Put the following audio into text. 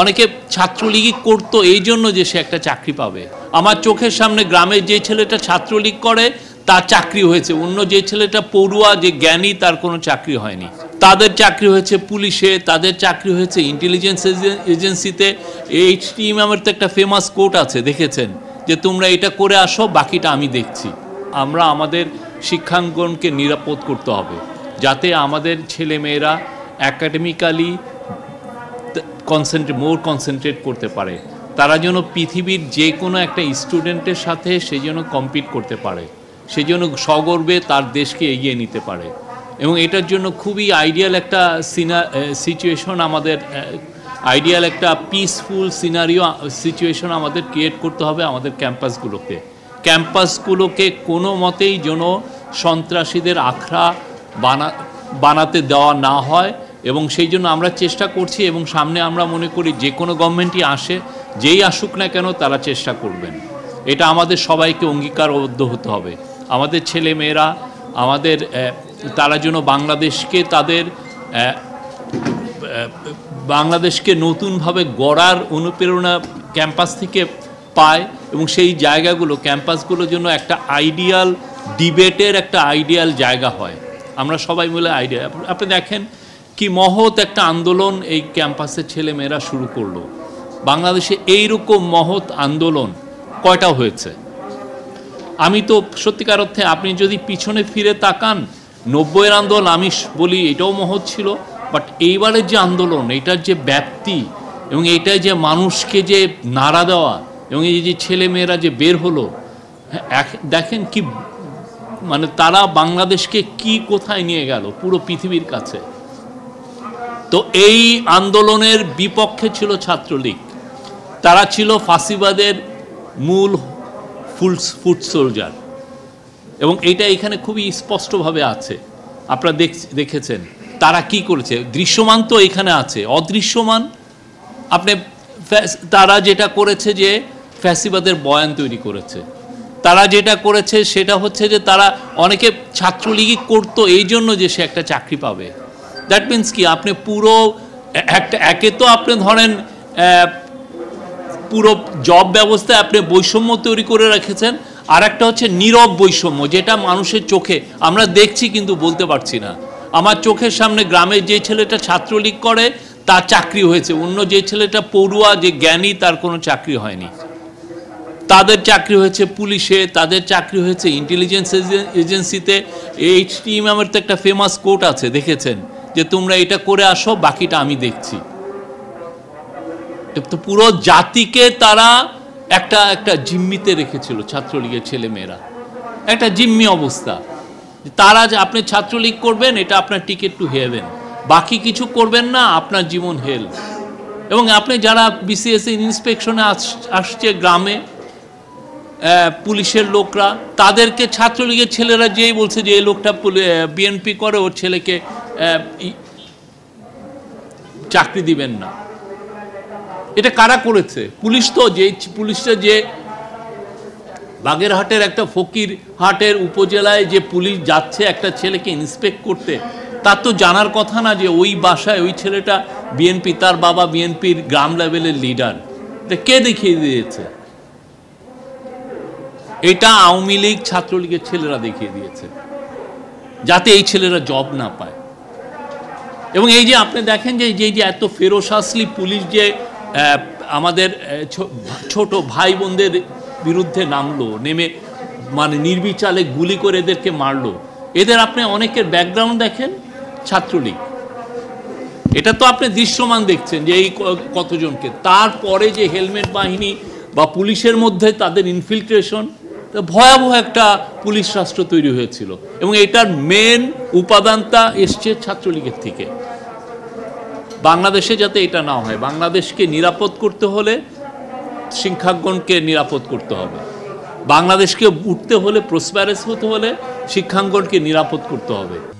অনেকে ছাত্রলীগই করতো এই জন্য যে সে একটা চাকরি পাবে আমার চোখের সামনে গ্রামের যে ছেলেটা ছাত্রলীগ করে তার চাকরি হয়েছে অন্য যে ছেলেটা পড়ুয়া যে জ্ঞানী তার কোনো চাকরি হয়নি তাদের চাকরি হয়েছে পুলিশে তাদের চাকরি হয়েছে ইন্টেলিজেন্স এজেন্সিতে টিম আমার তো একটা ফেমাস কোর্ট আছে দেখেছেন যে তোমরা এটা করে আসো বাকিটা আমি দেখছি আমরা আমাদের শিক্ষাঙ্গনকে নিরাপদ করতে হবে যাতে আমাদের ছেলেমেয়েরা একাডেমিক্যালি কনসেন্ট্রেট মোর কনসেন্ট্রেট করতে পারে তারা যেন পৃথিবীর যে কোনো একটা স্টুডেন্টের সাথে সে যেন কম্পিট করতে পারে সে যেন সগর্বে তার দেশকে এগিয়ে নিতে পারে এবং এটার জন্য খুবই আইডিয়াল একটা সিনা সিচুয়েশন আমাদের আইডিয়াল একটা পিসফুল সিনারিও সিচুয়েশন আমাদের ক্রিয়েট করতে হবে আমাদের ক্যাম্পাসগুলোকে ক্যাম্পাসগুলোকে কোনো মতেই যেন সন্ত্রাসীদের আখড়া বানা বানাতে দেওয়া না হয় এবং সেই জন্য আমরা চেষ্টা করছি এবং সামনে আমরা মনে করি যে কোনো গভর্নমেন্টই আসে যেই আসুক না কেন তারা চেষ্টা করবেন এটা আমাদের সবাইকে অঙ্গীকারবদ্ধ হতে হবে আমাদের ছেলে মেয়েরা আমাদের তারা যেন বাংলাদেশকে তাদের বাংলাদেশকে নতুনভাবে গড়ার অনুপ্রেরণা ক্যাম্পাস থেকে পায় এবং সেই জায়গাগুলো ক্যাম্পাসগুলোর জন্য একটা আইডিয়াল ডিবেটের একটা আইডিয়াল জায়গা হয় আমরা সবাই মিলে আইডিয়া আপনি দেখেন কি মহৎ একটা আন্দোলন এই ক্যাম্পাসের ছেলেমেয়েরা শুরু করলো বাংলাদেশে এইরকম মহৎ আন্দোলন কয়টা হয়েছে আমি তো সত্যিকার অর্থে আপনি যদি পিছনে ফিরে তাকান নব্বইয়ের আন্দোলন আমি বলি এটাও মহৎ ছিল বাট এইবারের যে আন্দোলন এটার যে ব্যাপ্তি এবং এটা যে মানুষকে যে নাড়া দেওয়া এবং এই যে ছেলেমেয়েরা যে বের হলো হ্যাঁ, দেখেন কি মানে তারা বাংলাদেশকে কি কোথায় নিয়ে গেল পুরো পৃথিবীর কাছে তো এই আন্দোলনের বিপক্ষে ছিল ছাত্রলীগ তারা ছিল ফাঁসিবাদের মূল ফুলস ফুড সোলজার এবং এটা এখানে খুবই স্পষ্টভাবে আছে আপনারা দেখ দেখেছেন তারা কি করেছে দৃশ্যমান তো এখানে আছে অদৃশ্যমান আপনি তারা যেটা করেছে যে ফ্যাসিবাদের বয়ান তৈরি করেছে তারা যেটা করেছে সেটা হচ্ছে যে তারা অনেকে ছাত্রলীগই করতো এই জন্য যে সে একটা চাকরি পাবে দ্যাট মিন্স কি আপনি পুরো একটা একে তো আপনি ধরেন পুরো জব ব্যবস্থায় আপনি বৈষম্য তৈরি করে রেখেছেন আর একটা হচ্ছে নীরব বৈষম্য যেটা মানুষের চোখে আমরা দেখছি কিন্তু বলতে পারছি না আমার চোখের সামনে গ্রামের যে ছেলেটা ছাত্রলীগ করে তার চাকরি হয়েছে অন্য যে ছেলেটা পড়ুয়া যে জ্ঞানী তার কোনো চাকরি হয়নি তাদের চাকরি হয়েছে পুলিশে তাদের চাকরি হয়েছে ইন্টেলিজেন্স এজেন্সিতে এইচ টি ইমামের তো একটা ফেমাস কোর্ট আছে দেখেছেন যে তোমরা এটা করে আসো বাকিটা আমি দেখছি তো পুরো জাতিকে তারা একটা একটা জিম্মিতে রেখেছিল ছাত্রলীগের ছেলে মেয়েরা একটা জিম্মি অবস্থা তারা যে আপনি ছাত্রলীগ করবেন এটা আপনার টিকিট টু হেভেন বাকি কিছু করবেন না আপনার জীবন হেল এবং আপনি যারা বিসিএস ইন্সপেকশনে আসছে গ্রামে পুলিশের লোকরা তাদেরকে ছাত্রলীগের ছেলেরা যেই বলছে যে এই লোকটা বিএনপি করে ওর ছেলেকে চাকরি দিবেন না এটা কারা করেছে পুলিশ তো যে পুলিশটা যে বাগেরহাটের একটা ফকির হাটের উপজেলায় যে পুলিশ যাচ্ছে একটা ছেলেকে ইন্সপেক্ট করতে তার তো জানার কথা না যে ওই বাসায় ওই ছেলেটা বিএনপি তার বাবা বিএনপির গ্রাম লেভেলের লিডার কে দেখিয়ে দিয়েছে এটা আওয়ামী লীগ ছাত্রলীগের ছেলেরা দেখিয়ে দিয়েছে যাতে এই ছেলেরা জব না পায় এবং এই যে আপনি দেখেন যে যে যে এত ফেরোসাসলি পুলিশ যে আমাদের ছোট ভাই বোনদের বিরুদ্ধে নামলো নেমে মানে নির্বিচালে গুলি করে এদেরকে মারলো এদের আপনি অনেকের ব্যাকগ্রাউন্ড দেখেন ছাত্রলীগ এটা তো আপনি দৃশ্যমান দেখছেন যে এই কতজনকে তারপরে যে হেলমেট বাহিনী বা পুলিশের মধ্যে তাদের ইনফিল্ট্রেশন ভয়াবহ একটা পুলিশ রাষ্ট্র তৈরি হয়েছিল এবং এটার মেন উপাদানটা এসছে ছাত্রলীগের থেকে বাংলাদেশে যাতে এটা না হয় বাংলাদেশকে নিরাপদ করতে হলে শিক্ষাঙ্গনকে নিরাপদ করতে হবে বাংলাদেশকে উঠতে হলে প্রসপ্যারেস হতে হলে শিক্ষাঙ্গনকে নিরাপদ করতে হবে